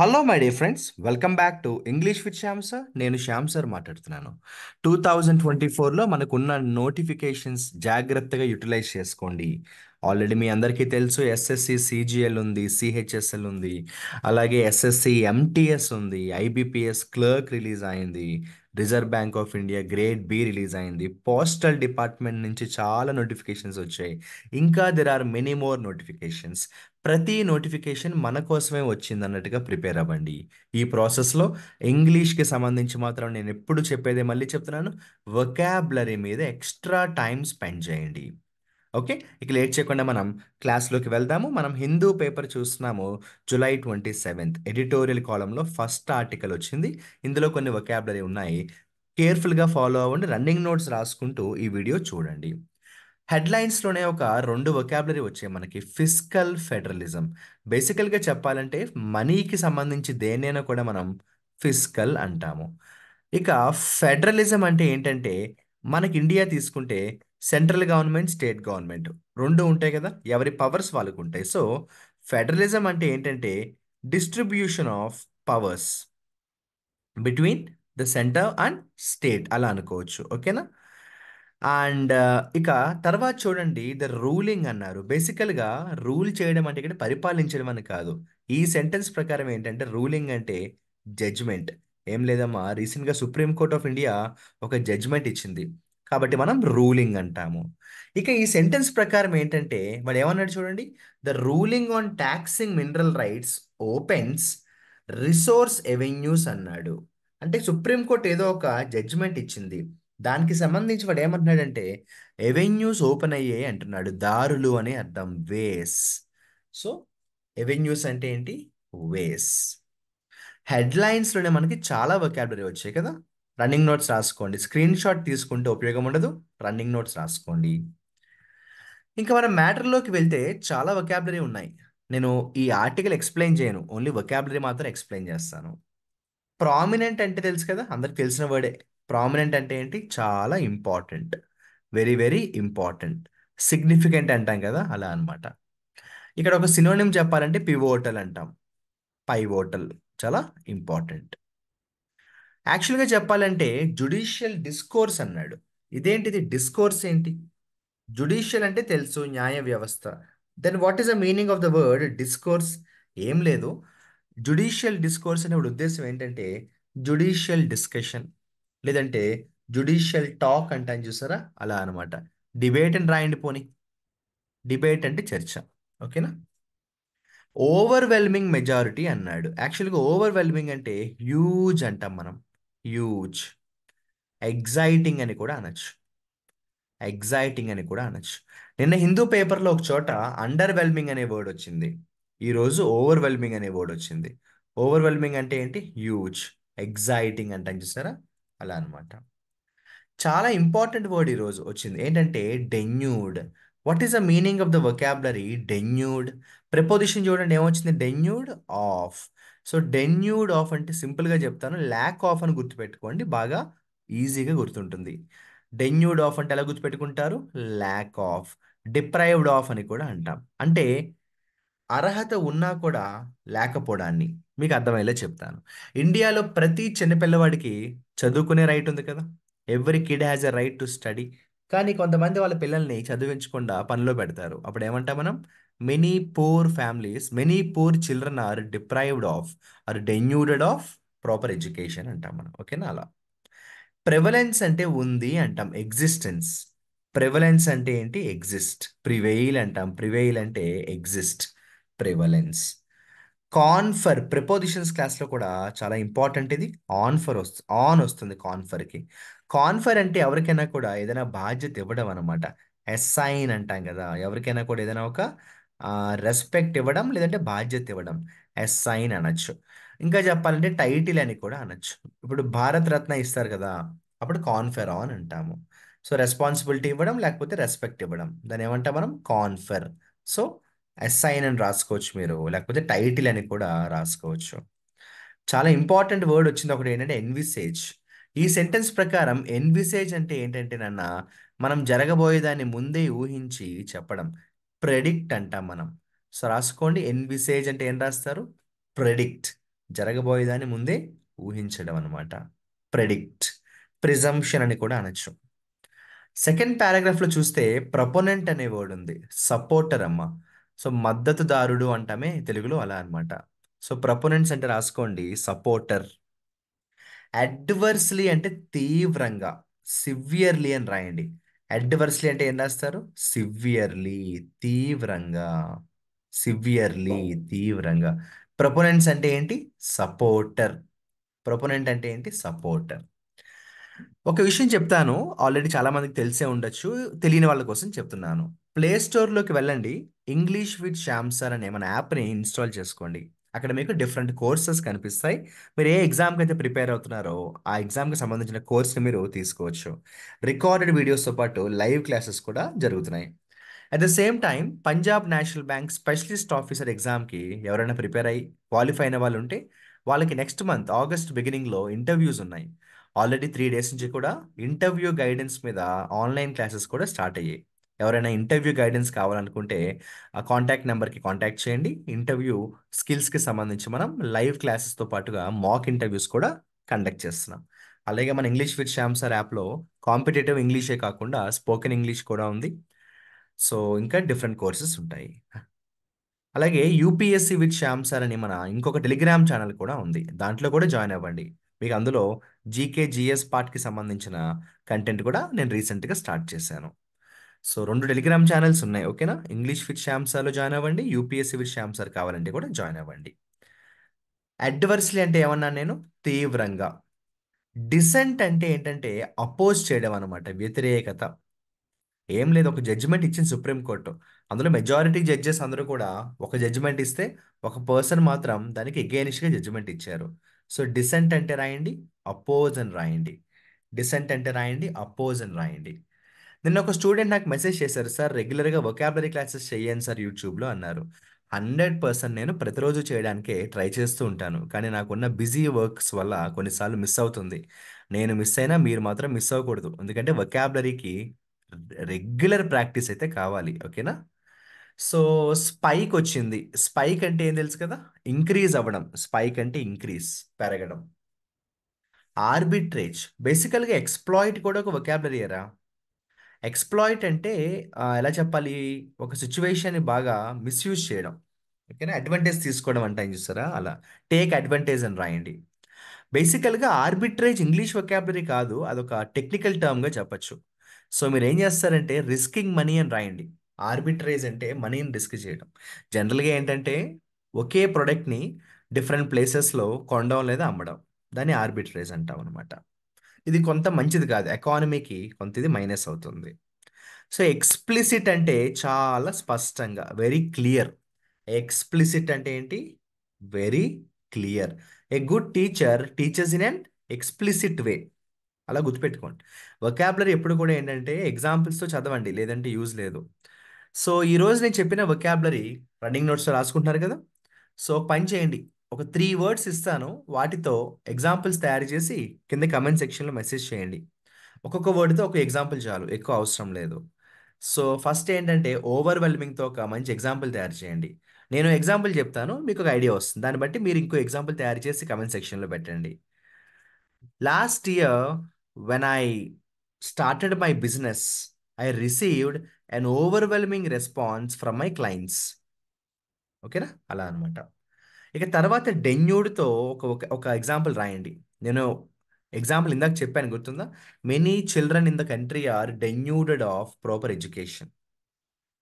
hello my dear friends welcome back to English with Shyam sir నేను Shyam sir మాట్లాడుతున్నాను two thousand twenty ఫోర్లో మనకున్న notifications జాగ్రత్తగా యూటిలైజ్ చేసుకోండి ఆల్రెడీ మీ అందరికీ తెలుసు ఎస్ఎస్సి సిజిఎల్ ఉంది సిహెచ్ఎస్ఎల్ ఉంది అలాగే ఎస్ఎస్సి ఎంటీఎస్ ఉంది ఐబిపిఎస్ క్లర్క్ రిలీజ్ అయింది reserve bank of India grade B release అయింది పోస్టల్ డిపార్ట్మెంట్ నుంచి చాలా నోటిఫికేషన్స్ వచ్చాయి ఇంకా there are many more notifications ప్రతి నోటిఫికేషన్ మన కోసమే వచ్చింది అన్నట్టుగా ప్రిపేర్ అవ్వండి ఈ ప్రాసెస్లో ఇంగ్లీష్కి సంబంధించి మాత్రం నేను ఎప్పుడు చెప్పేదే మళ్ళీ చెప్తున్నాను వొకాబులరీ మీద ఎక్స్ట్రా టైం స్పెండ్ చేయండి ఓకే ఇక లేట్ చేయకుండా మనం క్లాస్లోకి వెళ్దాము మనం హిందూ పేపర్ చూస్తున్నాము జూలై ట్వంటీ సెవెంత్ ఎడిటోరియల్ కాలంలో ఫస్ట్ ఆర్టికల్ వచ్చింది ఇందులో కొన్ని వొకాబులరీ ఉన్నాయి కేర్ఫుల్గా ఫాలో అవ్వండి రన్నింగ్ నోట్స్ రాసుకుంటూ ఈ వీడియో చూడండి హెడ్లైన్స్లోనే ఒక రెండు వొకాబులరీ వచ్చాయి మనకి ఫిస్కల్ ఫెడరలిజం బేసికల్గా చెప్పాలంటే మనీకి సంబంధించి దేనైనా కూడా మనం ఫిస్కల్ అంటాము ఇక ఫెడరలిజం అంటే ఏంటంటే మనకి ఇండియా తీసుకుంటే సెంట్రల్ గవర్నమెంట్ స్టేట్ గవర్నమెంట్ రెండు ఉంటాయి కదా ఎవరి పవర్స్ వాళ్ళకు ఉంటాయి సో ఫెడరలిజం అంటే ఏంటంటే distribution of powers between the centre and state అలా అనుకోవచ్చు ఓకేనా అండ్ ఇక తర్వాత చూడండి ద రూలింగ్ అన్నారు బేసికల్గా రూల్ చేయడం అంటే ఇక్కడ పరిపాలించడం అని కాదు ఈ సెంటెన్స్ ప్రకారం ఏంటంటే రూలింగ్ అంటే జడ్జ్మెంట్ ఏం లేదమ్మా రీసెంట్గా సుప్రీం కోర్ట్ ఆఫ్ ఇండియా ఒక జడ్జ్మెంట్ ఇచ్చింది కాబట్టి మనం రూలింగ్ అంటాము ఇక ఈ సెంటెన్స్ ప్రకారం ఏంటంటే వాడు ఏమన్నాడు చూడండి the ruling on taxing mineral rights opens resource avenues అన్నాడు అంటే సుప్రీంకోర్టు ఏదో ఒక జడ్జ్మెంట్ ఇచ్చింది దానికి సంబంధించి వాడు ఏమంటున్నాడంటే ఎవెన్యూస్ ఓపెన్ అయ్యాయి అంటున్నాడు దారులు అనే అర్థం వేస్ సో ఎవెన్యూస్ అంటే ఏంటి వేస్ హెడ్లైన్స్లోనే మనకి చాలా వొకాబులరీ వచ్చాయి కదా రన్నింగ్ నోట్స్ రాసుకోండి స్క్రీన్ షాట్ తీసుకుంటే ఉపయోగం ఉండదు రన్నింగ్ నోట్స్ రాసుకోండి ఇంకా మనం మ్యాటర్లోకి వెళ్తే చాలా వొకాబులరీ ఉన్నాయి నేను ఈ ఆర్టికల్ ఎక్స్ప్లెయిన్ చేయను ఓన్లీ వొకాబులరీ మాత్రం ఎక్స్ప్లెయిన్ చేస్తాను ప్రామినెంట్ అంటే తెలుసు కదా అందరికి తెలిసిన వర్డే ప్రామినెంట్ అంటే ఏంటి చాలా important very very important significant అంటాం కదా అలా అనమాట ఇక్కడ ఒక సినోనిం చెప్పాలంటే పివోటల్ అంటాం పైవోటల్ చాలా ఇంపార్టెంట్ యాక్చువల్గా చెప్పాలంటే జుడిషియల్ డిస్కోర్స్ అన్నాడు ఇదేంటిది డిస్కోర్స్ ఏంటి జుడిషియల్ అంటే తెలుసు న్యాయ వ్యవస్థ then what is the meaning of the word discourse ఏం లేదు జుడిషియల్ డిస్కోర్స్ అనే ఉద్దేశం ఏంటంటే జుడిషియల్ డిస్కషన్ లేదంటే జుడిషియల్ టాక్ అంటే అని చూసారా అలా అనమాట డిబేట్ అని రాయండి పోని డిబేట్ అంటే చర్చ ఓకేనా ఓవర్వెల్మింగ్ మెజారిటీ అన్నాడు యాక్చువల్గా ఓవర్వెల్మింగ్ అంటే హ్యూజ్ అంటాం మనం హ్యూజ్ ఎగ్జైటింగ్ అని కూడా అనొచ్చు ఎగ్జైటింగ్ అని కూడా అనొచ్చు నిన్న హిందూ పేపర్లో ఒక చోట అండర్వెల్మింగ్ అనే వర్డ్ వచ్చింది ఈరోజు ఓవర్వెల్మింగ్ అనే వర్డ్ వచ్చింది ఓవర్వెల్మింగ్ అంటే ఏంటి హ్యూజ్ ఎగ్జైటింగ్ అంటే చూసారా అలా అనమాట చాలా ఇంపార్టెంట్ వర్డ్ ఈరోజు వచ్చింది ఏంటంటే denude what is the meaning of the vocabulary denude preposition చూడండి ఏమొచ్చింది denude of so denude of అంటే సింపుల్గా చెప్తాను ల్యాక్ ఆఫ్ అని గుర్తుపెట్టుకోండి బాగా ఈజీగా గుర్తుంటుంది డెన్యూడ్ ఆఫ్ అంటే ఎలా గుర్తుపెట్టుకుంటారు ల్యాక్ ఆఫ్ డిప్రైవ్డ్ ఆఫ్ అని కూడా అంటాం అంటే అర్హత ఉన్నా కూడా లేకపోవడాన్ని మీకు అర్థమయ్యేలా చెప్తాను ఇండియాలో ప్రతి చిన్నపిల్లవాడికి చదువుకునే రైట్ ఉంది కదా every kid has a right to study కానీ కొంతమంది వాళ్ళ పిల్లల్ని చదివించకుండా పనిలో పెడతారు అప్పుడు ఏమంటాం మనం many poor families many poor children are deprived of are denuded of proper education అంటాం మనం ఓకేనా అలా ప్రెవలెన్స్ అంటే ఉంది అంటాం ఎగ్జిస్టెన్స్ ప్రెవలెన్స్ అంటే ఏంటి ఎగ్జిస్ట్ ప్రివెయిల్ అంటాం ప్రివెయిల్ అంటే ఎగ్జిస్ట్ ప్రివలెన్స్ కాన్ఫర్ ప్రిపోజిషన్స్ క్లాస్లో కూడా చాలా ఇంపార్టెంట్ ఇది ఆన్ఫర్ వస్తుంది ఆన్ వస్తుంది కాన్ఫర్కి కాన్ఫర్ అంటే ఎవరికైనా కూడా ఏదైనా బాధ్యత ఇవ్వడం అనమాట ఎస్ఐన్ అంటాం కదా ఎవరికైనా కూడా ఏదైనా ఒక రెస్పెక్ట్ ఇవ్వడం లేదంటే బాధ్యత ఇవ్వడం ఎస్ఐన్ అనొచ్చు ఇంకా చెప్పాలంటే టైటిల్ అని కూడా అనొచ్చు ఇప్పుడు భారత రత్న ఇస్తారు కదా అప్పుడు కాన్ఫెర్ ఆన్ అంటాము సో రెస్పాన్సిబిలిటీ ఇవ్వడం లేకపోతే రెస్పెక్ట్ ఇవ్వడం దాని ఏమంటాం మనం కాన్ఫెర్ సో ఎస్ఐన్ అని రాసుకోవచ్చు మీరు లేకపోతే టైటిల్ అని కూడా రాసుకోవచ్చు చాలా ఇంపార్టెంట్ వర్డ్ వచ్చింది ఒకటి ఏంటంటే ఎన్విసేజ్ ఈ సెంటెన్స్ ప్రకారం ఎన్విసేజ్ అంటే ఏంటంటే నన్న మనం జరగబోయేదాన్ని ముందే ఊహించి చెప్పడం ప్రెడిక్ట్ అంటాం మనం సో రాసుకోండి ఎన్విసేజ్ అంటే ఏం రాస్తారు ప్రెడిక్ట్ జరగబోయేదాన్ని ముందే ఊహించడం అనమాట ప్రెడిక్ట్ ప్రిజంప్షన్ అని కూడా అనొచ్చు సెకండ్ పారాగ్రాఫ్లో చూస్తే ప్రపోనెంట్ అనే వర్డ్ ఉంది సపోర్టర్ అమ్మ సో మద్దతుదారుడు అంటామే తెలుగులో అలా అనమాట సో ప్రపోనెంట్స్ అంటే రాసుకోండి సపోర్టర్ అడ్వర్స్లీ అంటే తీవ్రంగా సివియర్లీ అని రాయండి అడ్వర్స్లీ అంటే ఏం రాస్తారు సివియర్లీ తీవ్రంగా సివియర్లీ తీవ్రంగా ప్రపోనెంట్స్ అంటే ఏంటి సపోర్టర్ ప్రపోనెంట్ అంటే ఏంటి సపోర్టర్ ఒక విషయం చెప్తాను ఆల్రెడీ చాలా మందికి తెలిసే ఉండొచ్చు తెలియని వాళ్ళ కోసం చెప్తున్నాను ప్లే స్టోర్లోకి వెళ్ళండి ఇంగ్లీష్ విత్ శ్యామ్ సార్ అనే మన యాప్ని ఇన్స్టాల్ చేసుకోండి అక్కడ మీకు డిఫరెంట్ కోర్సెస్ కనిపిస్తాయి మీరు ఏ ఎగ్జామ్కి అయితే ప్రిపేర్ అవుతున్నారో ఆ ఎగ్జామ్కి సంబంధించిన కోర్స్ని మీరు తీసుకోవచ్చు రికార్డెడ్ వీడియోస్తో పాటు లైవ్ క్లాసెస్ కూడా జరుగుతున్నాయి at the same time Punjab national bank specialist officer ఎగ్జామ్కి ఎవరైనా ప్రిపేర్ అయ్యి క్వాలిఫై అయిన వాళ్ళు ఉంటే వాళ్ళకి నెక్స్ట్ మంత్ ఆగస్ట్ బిగినింగ్లో ఇంటర్వ్యూస్ ఉన్నాయి ఆల్రెడీ త్రీ డేస్ నుంచి కూడా ఇంటర్వ్యూ గైడెన్స్ మీద ఆన్లైన్ క్లాసెస్ కూడా స్టార్ట్ అయ్యాయి ఎవరైనా ఇంటర్వ్యూ గైడెన్స్ కావాలనుకుంటే ఆ కాంటాక్ట్ నెంబర్కి కాంటాక్ట్ చేయండి ఇంటర్వ్యూ స్కిల్స్కి సంబంధించి మనం లైవ్ క్లాసెస్తో పాటుగా మాక్ ఇంటర్వ్యూస్ కూడా కండక్ట్ చేస్తున్నాం అలాగే మన ఇంగ్లీష్ విత్ శ్యామ్ సార్ యాప్లో కాంపిటేటివ్ ఇంగ్లీషే కాకుండా స్పోకెన్ ఇంగ్లీష్ కూడా ఉంది సో ఇంకా డిఫరెంట్ కోర్సెస్ ఉంటాయి అలాగే యూపీఎస్సీ విత్ శ్యామ్ సార్ అని మన ఇంకొక టెలిగ్రామ్ ఛానల్ కూడా ఉంది దాంట్లో కూడా జాయిన్ అవ్వండి మీకు అందులో జీకే జిఎస్ పార్ట్కి సంబంధించిన కంటెంట్ కూడా నేను రీసెంట్గా స్టార్ట్ చేశాను సో రెండు టెలిగ్రామ్ ఛానల్స్ ఉన్నాయి ఓకేనా ఇంగ్లీష్ విత్ శాంసాలో జాయిన్ అవ్వండి యూపీఎస్సీ విత్ శాంసార్ కావాలంటే కూడా జాయిన్ అవ్వండి అడ్వర్స్లీ అంటే ఏమన్నా నేను తీవ్రంగా డిసెంట్ అంటే ఏంటంటే అపోజ్ చేయడం అనమాట వ్యతిరేకత ఏం లేదు ఒక జడ్జిమెంట్ ఇచ్చింది సుప్రీంకోర్టు అందులో మెజారిటీ జడ్జెస్ అందరూ కూడా ఒక జడ్జిమెంట్ ఇస్తే ఒక పర్సన్ మాత్రం దానికి ఎగెయినిస్ట్గా జడ్జిమెంట్ ఇచ్చారు సో డిసెంట్ అంటే రాయండి అపోజ్ అని రాయండి డిసెంట్ అంటే రాయండి అపోజ్ అని రాయండి నిన్న ఒక స్టూడెంట్ నాకు మెసేజ్ చేశారు సార్ రెగ్యులర్గా వొకాబులరీ క్లాసెస్ చేయండి సార్ యూట్యూబ్లో అన్నారు హండ్రెడ్ పర్సెంట్ నేను ప్రతిరోజు చేయడానికి ట్రై చేస్తూ ఉంటాను కానీ నాకున్న బిజీ వర్క్స్ వల్ల కొన్నిసార్లు మిస్ అవుతుంది నేను మిస్ అయినా మీరు మాత్రం మిస్ అవ్వకూడదు ఎందుకంటే వొకాబులరీకి రెగ్యులర్ ప్రాక్టీస్ అయితే కావాలి ఓకేనా సో స్పైక్ వచ్చింది స్పైక్ అంటే ఏం తెలుసు కదా ఇంక్రీజ్ అవ్వడం స్పైక్ అంటే ఇంక్రీజ్ పెరగడం ఆర్బిట్రేజ్ బేసికల్గా ఎక్స్ప్లాయిట్ కూడా ఒక వొకాబులరీరా ఎక్స్ప్లాయిట్ అంటే ఎలా చెప్పాలి ఒక సిచ్యువేషన్ని బాగా మిస్యూజ్ చేయడం ఓకేనా అడ్వాంటేజ్ తీసుకోవడం అంటే ఏం చూస్తారా అలా టేక్ అడ్వాంటేజ్ అని రాయండి బేసికల్గా ఆర్బిట్రేజ్ ఇంగ్లీష్ వొకాబులరీ కాదు అదొక టెక్నికల్ టర్మ్గా చెప్పచ్చు సో మీరు ఏం చేస్తారంటే రిస్కింగ్ మనీ అని రాయండి ఆర్బిట్రేజ్ అంటే మనీని రిస్క్ చేయడం జనరల్గా ఏంటంటే ఒకే ప్రోడక్ట్ని డిఫరెంట్ ప్లేసెస్లో కొనడం లేదా అమ్మడం దాన్ని ఆర్బిట్రేజ్ అంటాం అనమాట ఇది కొంత మంచిది కాదు ఎకానమీకి కొంత ఇది మైనస్ అవుతుంది సో ఎక్స్ప్లిసిట్ అంటే చాలా స్పష్టంగా వెరీ క్లియర్ ఎక్స్ప్లిసిట్ అంటే ఏంటి very clear a good teacher teaches in and explicit way అలా గుర్తుపెట్టుకోండి వొకాబులరీ ఎప్పుడు కూడా ఏంటంటే ఎగ్జాంపుల్స్తో చదవండి లేదంటే యూజ్ లేదు సో ఈరోజు నేను చెప్పిన వొకాబులరీ రన్నింగ్ నోట్స్లో రాసుకుంటున్నారు కదా సో పని చేయండి ఒక త్రీ వర్డ్స్ ఇస్తాను వాటితో ఎగ్జాంపుల్స్ తయారు చేసి కింద కమెంట్ సెక్షన్లో మెసేజ్ చేయండి ఒక్కొక్క వర్డ్తో ఒక ఎగ్జాంపుల్ చాలు ఎక్కువ అవసరం లేదు సో ఫస్ట్ ఏంటంటే ఓవర్వెల్మింగ్తో ఒక మంచి ఎగ్జాంపుల్ తయారు చేయండి నేను ఎగ్జాంపుల్ చెప్తాను మీకు ఒక ఐడియా వస్తుంది దాన్ని బట్టి మీరు ఇంకో ఎగ్జాంపుల్ తయారు చేసి కమెంట్ సెక్షన్లో పెట్టండి last year when I started my business I received an overwhelming response from my clients ఓకేనా అలా అనమాట ఇక తర్వాత డెన్యూడ్తో ఒక ఒక ఒక ఎగ్జాంపుల్ రాయండి నేను ఎగ్జాంపుల్ ఇందాక చెప్పాను గుర్తుందా many children in the country are denuded of proper education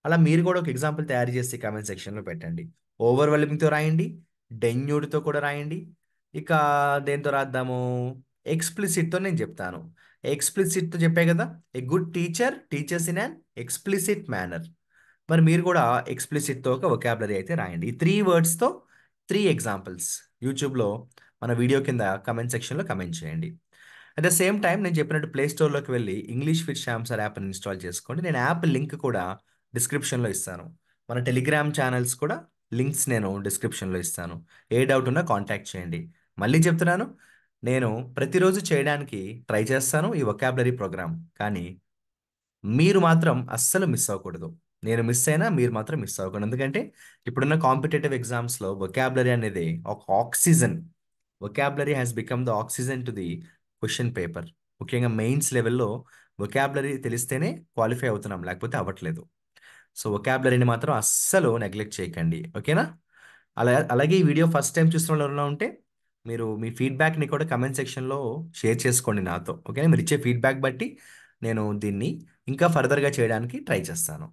అలా మీరు కూడా ఒక ఎగ్జాంపుల్ తయారు చేసి కామెంట్ సెక్షన్లో పెట్టండి ఓవర్వెల్మింగ్తో రాయండి డెన్యూడ్తో కూడా రాయండి ఇక దేంతో రాద్దాము ఎక్స్ప్లిసిట్తో నేను చెప్తాను ఎక్స్ప్లిసిట్తో చెప్పే కదా a good teacher teaches in an explicit manner మరి మీరు కూడా ఎక్స్ప్లిసిట్తో ఒక ఒకాబులరీ అయితే రాయండి ఈ త్రీ వర్డ్స్తో త్రీ ఎగ్జాంపుల్స్ యూట్యూబ్లో మన వీడియో కింద కమెంట్ సెక్షన్లో కమెంట్ చేయండి అట్ ద సేమ్ టైం నేను చెప్పినట్టు ప్లే స్టోర్లోకి వెళ్ళి ఇంగ్లీష్ విత్ శాంసర్ యాప్ని ఇన్స్టాల్ చేసుకోండి నేను యాప్ లింక్ కూడా డిస్క్రిప్షన్లో ఇస్తాను మన టెలిగ్రామ్ ఛానల్స్ కూడా లింక్స్ నేను డిస్క్రిప్షన్లో ఇస్తాను ఏ డౌట్ ఉన్నా కాంటాక్ట్ చేయండి మళ్ళీ చెప్తున్నాను నేను ప్రతిరోజు చేయడానికి ట్రై చేస్తాను ఈ వొకాబులరీ ప్రోగ్రామ్ కానీ మీరు మాత్రం అస్సలు మిస్ అవ్వకూడదు నేను మిస్ అయినా మీరు మాత్రం మిస్ అవ్వకండి ఎందుకంటే ఇప్పుడున్న కాంపిటేటివ్ ఎగ్జామ్స్లో వొకాబులరీ అనేది ఒక oxygen vocabulary has become the oxygen to the question paper ముఖ్యంగా మెయిన్స్ లెవెల్లో వొకాబులరీ తెలిస్తేనే క్వాలిఫై అవుతున్నాం లేకపోతే అవ్వట్లేదు సో వొకాబులరీని మాత్రం అస్సలు నెగ్లెక్ట్ చేయకండి ఓకేనా అలా అలాగే ఈ వీడియో ఫస్ట్ టైం చూసిన వాళ్ళు ఉంటే మీరు మీ ఫీడ్బ్యాక్ని కూడా కమెంట్ సెక్షన్లో షేర్ చేసుకోండి నాతో ఓకేనా మీరు ఇచ్చే ఫీడ్బ్యాక్ బట్టి నేను దీన్ని ఇంకా ఫర్దర్గా చేయడానికి ట్రై చేస్తాను